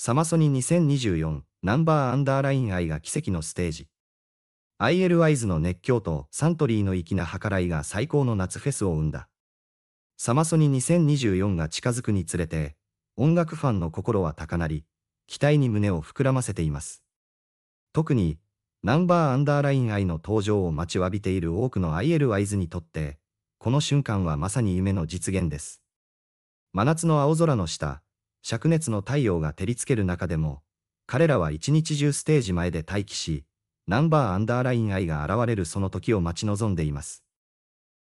サマソニ2024ナンバーアンダーライン愛が奇跡のステージ。IL i s の熱狂とサントリーの粋な計らいが最高の夏フェスを生んだ。サマソニ2024が近づくにつれて、音楽ファンの心は高鳴り、期待に胸を膨らませています。特に、ナンバーアンダーライン愛の登場を待ちわびている多くの IL i s にとって、この瞬間はまさに夢の実現です。真夏の青空の下、灼熱の太陽が照りつける中でも、彼らは一日中ステージ前で待機し、ナンバーアンダーライン愛が現れるその時を待ち望んでいます。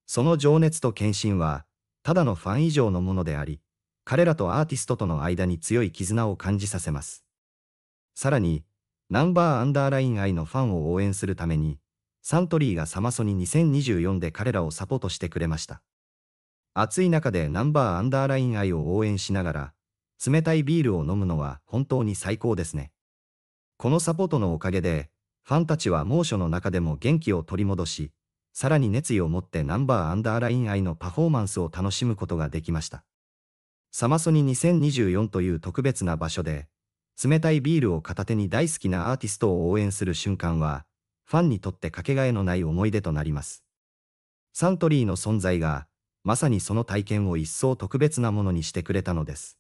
その情熱と献身は、ただのファン以上のものであり、彼らとアーティストとの間に強い絆を感じさせます。さらに、ナンバーアンダーライン愛のファンを応援するために、サントリーがサマソニ2024で彼らをサポートしてくれました。暑い中でナンバーアンダーライン愛を応援しながら、冷たいビールを飲むのは本当に最高ですね。このサポートのおかげで、ファンたちは猛暑の中でも元気を取り戻し、さらに熱意を持ってナンバーアンダーライン愛のパフォーマンスを楽しむことができました。サマソニ2024という特別な場所で、冷たいビールを片手に大好きなアーティストを応援する瞬間は、ファンにとってかけがえのない思い出となります。サントリーの存在が、まさにその体験を一層特別なものにしてくれたのです。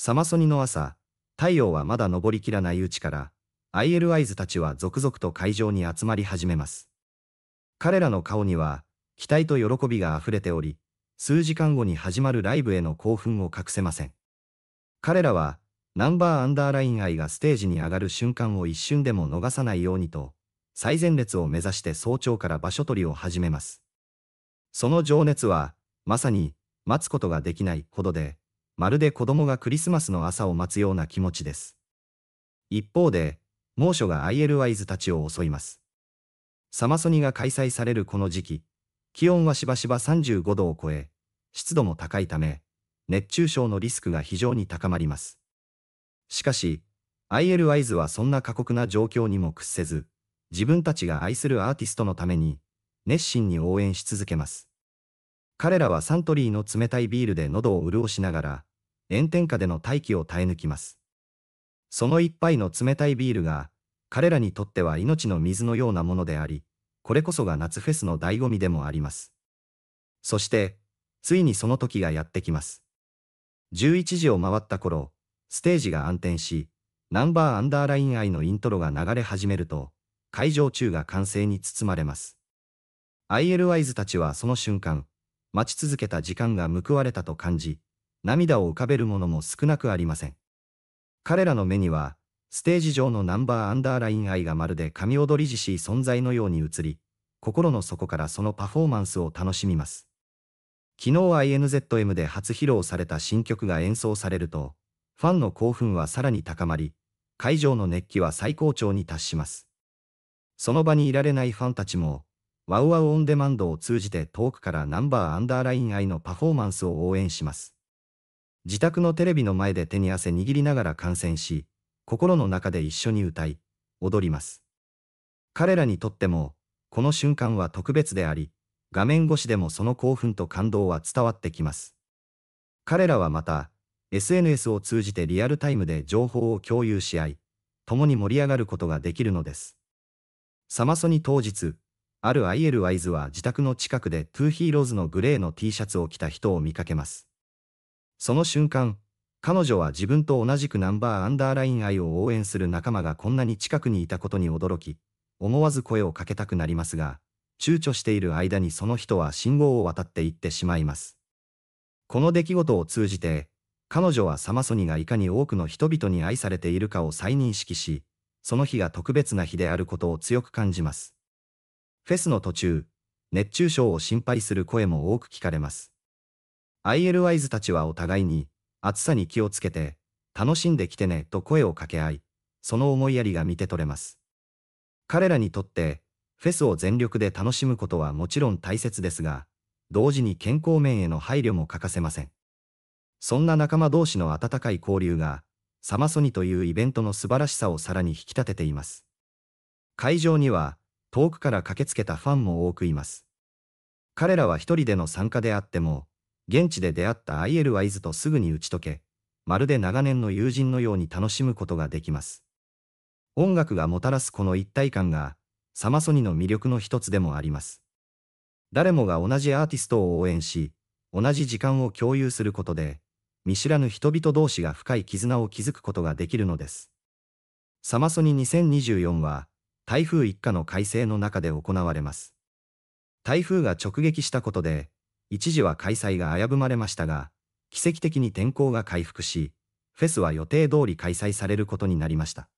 サマソニの朝、太陽はまだ昇りきらないうちから、IL アイズたちは続々と会場に集まり始めます。彼らの顔には、期待と喜びが溢れており、数時間後に始まるライブへの興奮を隠せません。彼らは、ナンバーアンダーライン愛がステージに上がる瞬間を一瞬でも逃さないようにと、最前列を目指して早朝から場所取りを始めます。その情熱は、まさに、待つことができないほどで、まるで子供がクリスマスの朝を待つような気持ちです。一方で、猛暑が ILYs たちを襲います。サマソニが開催されるこの時期、気温はしばしば35度を超え、湿度も高いため、熱中症のリスクが非常に高まります。しかし、ILYs はそんな過酷な状況にも屈せず、自分たちが愛するアーティストのために、熱心に応援し続けます。彼らはサントリーの冷たいビールで喉を潤しながら、炎天下での大気を耐え抜きます。その一杯の冷たいビールが、彼らにとっては命の水のようなものであり、これこそが夏フェスの醍醐味でもあります。そして、ついにその時がやってきます。11時を回った頃、ステージが暗転し、ナンバーアンダーライン愛のイントロが流れ始めると、会場中が歓声に包まれます。ILYs たちはその瞬間、待ち続けた時間が報われたと感じ、涙を浮かべるものも少なくありません。彼らの目には、ステージ上のナンバーアンダーライン愛がまるで神踊りじしい存在のように映り、心の底からそのパフォーマンスを楽しみます。昨日 INZM で初披露された新曲が演奏されると、ファンの興奮はさらに高まり、会場の熱気は最高潮に達します。その場にいられないファンたちも、ワウワウオンデマンドを通じて遠くからナンバーアンダーライン愛のパフォーマンスを応援します。自宅のテレビの前で手に汗握りながら観戦し、心の中で一緒に歌い、踊ります。彼らにとっても、この瞬間は特別であり、画面越しでもその興奮と感動は伝わってきます。彼らはまた、SNS を通じてリアルタイムで情報を共有し合い、共に盛り上がることができるのです。サマソニ当日、ある IL ワイズは自宅の近くでトゥーヒーローズのグレーの T シャツを着た人を見かけます。その瞬間、彼女は自分と同じくナンバーアンダーライン愛を応援する仲間がこんなに近くにいたことに驚き、思わず声をかけたくなりますが、躊躇している間にその人は信号を渡っていってしまいます。この出来事を通じて、彼女はサマソニがいかに多くの人々に愛されているかを再認識し、その日が特別な日であることを強く感じます。フェスの途中、熱中症を心配する声も多く聞かれます。IL i イたちはお互いに、暑さに気をつけて、楽しんできてねと声を掛け合い、その思いやりが見て取れます。彼らにとって、フェスを全力で楽しむことはもちろん大切ですが、同時に健康面への配慮も欠かせません。そんな仲間同士の温かい交流が、サマソニというイベントの素晴らしさをさらに引き立てています。会場には、遠くから駆けつけたファンも多くいます。彼らは一人での参加であっても、現地で出会ったアイエルはイズとすぐに打ち解け、まるで長年の友人のように楽しむことができます。音楽がもたらすこの一体感が、サマソニの魅力の一つでもあります。誰もが同じアーティストを応援し、同じ時間を共有することで、見知らぬ人々同士が深い絆を築くことができるのです。サマソニ2024は、台風一過の改正の中で行われます。台風が直撃したことで、一時は開催が危ぶまれましたが、奇跡的に天候が回復し、フェスは予定通り開催されることになりました。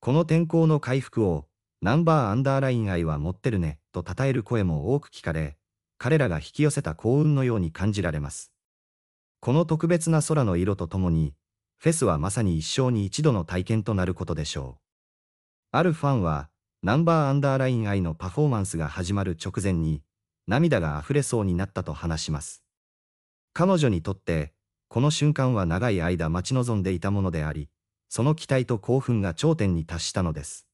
この天候の回復を、ナンバーアンダーライン愛は持ってるね、と称える声も多く聞かれ、彼らが引き寄せた幸運のように感じられます。この特別な空の色とともに、フェスはまさに一生に一度の体験となることでしょう。あるファンは、ナンバーアンダーライン愛のパフォーマンスが始まる直前に、涙が溢れそうになったと話します。彼女にとって、この瞬間は長い間待ち望んでいたものであり、その期待と興奮が頂点に達したのです。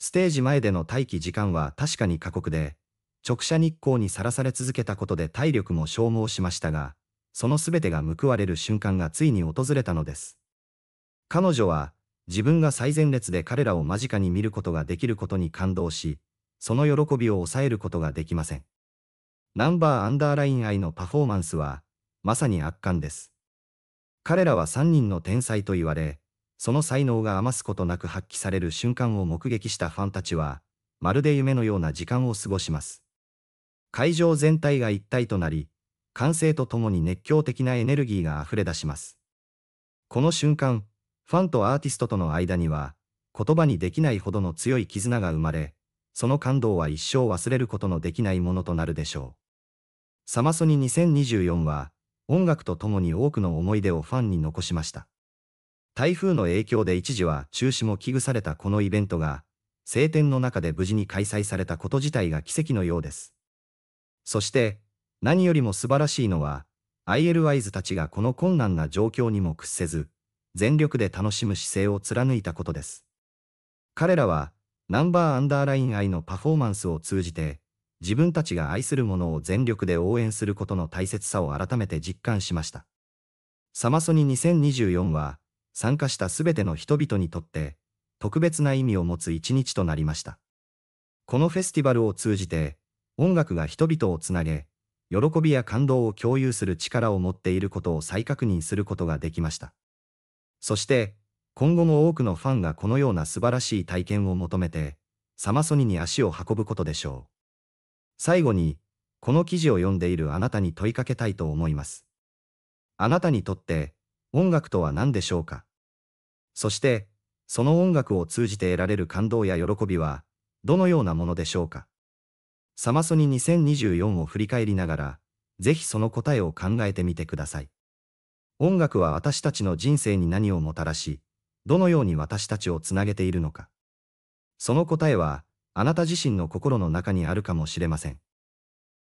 ステージ前での待機時間は確かに過酷で、直射日光にさらされ続けたことで体力も消耗しましたが、その全てが報われる瞬間がついに訪れたのです。彼女は、自分が最前列で彼らを間近に見ることができることに感動し、その喜びを抑えることができません。ナンバーアンダーライン愛のパフォーマンスは、まさに圧巻です。彼らは3人の天才と言われ、その才能が余すことなく発揮される瞬間を目撃したファンたちは、まるで夢のような時間を過ごします。会場全体が一体となり、歓声とともに熱狂的なエネルギーが溢れ出します。この瞬間、ファンとアーティストとの間には、言葉にできないほどの強い絆が生まれ、その感動は一生忘れることのできないものとなるでしょう。サマソニ2024は、音楽とともに多くの思い出をファンに残しました。台風の影響で一時は中止も危惧されたこのイベントが、晴天の中で無事に開催されたこと自体が奇跡のようです。そして、何よりも素晴らしいのは、i l i s たちがこの困難な状況にも屈せず、全力で楽しむ姿勢を貫いたことです。彼らは、ナンバーアンダーライン愛のパフォーマンスを通じて、自分たちが愛するものを全力で応援することの大切さを改めて実感しました。サマソニ2024は、参加したすべての人々にとって、特別な意味を持つ一日となりました。このフェスティバルを通じて、音楽が人々をつなげ、喜びや感動を共有する力を持っていることを再確認することができました。そして、今後も多くのファンがこのような素晴らしい体験を求めて、サマソニに足を運ぶことでしょう。最後に、この記事を読んでいるあなたに問いかけたいと思います。あなたにとって音楽とは何でしょうかそして、その音楽を通じて得られる感動や喜びは、どのようなものでしょうかサマソニ2024を振り返りながら、ぜひその答えを考えてみてください。音楽は私たちの人生に何をもたらし、どのように私たちをつなげているのか。その答えは、あなた自身の心の中にあるかもしれません。